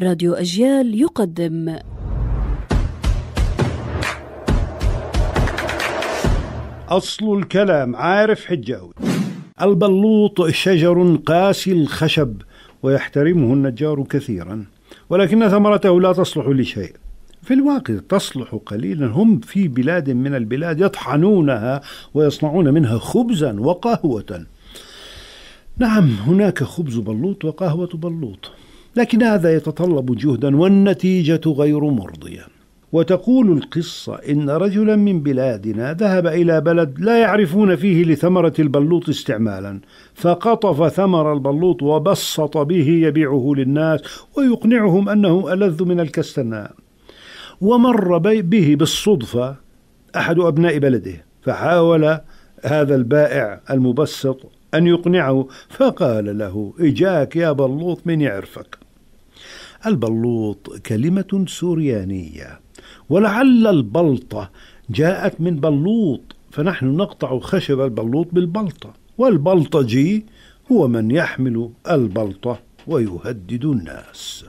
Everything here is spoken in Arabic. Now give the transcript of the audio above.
راديو أجيال يقدم أصل الكلام عارف حجاوي البلوط شجر قاسي الخشب ويحترمه النجار كثيرا ولكن ثمرته لا تصلح لشيء في الواقع تصلح قليلا هم في بلاد من البلاد يطحنونها ويصنعون منها خبزا وقهوة نعم هناك خبز بلوط وقهوة بلوط لكن هذا يتطلب جهدا والنتيجة غير مرضية وتقول القصة إن رجلا من بلادنا ذهب إلى بلد لا يعرفون فيه لثمرة البلوط استعمالا فقطف ثمر البلوط وبسط به يبيعه للناس ويقنعهم أنه ألذ من الكستناء ومر به بالصدفة أحد أبناء بلده فحاول هذا البائع المبسط أن يقنعه فقال له إجاك يا بلوط من يعرفك البلوط كلمة سوريانية ولعل البلطة جاءت من بلوط فنحن نقطع خشب البلوط بالبلطة والبلطجي هو من يحمل البلطة ويهدد الناس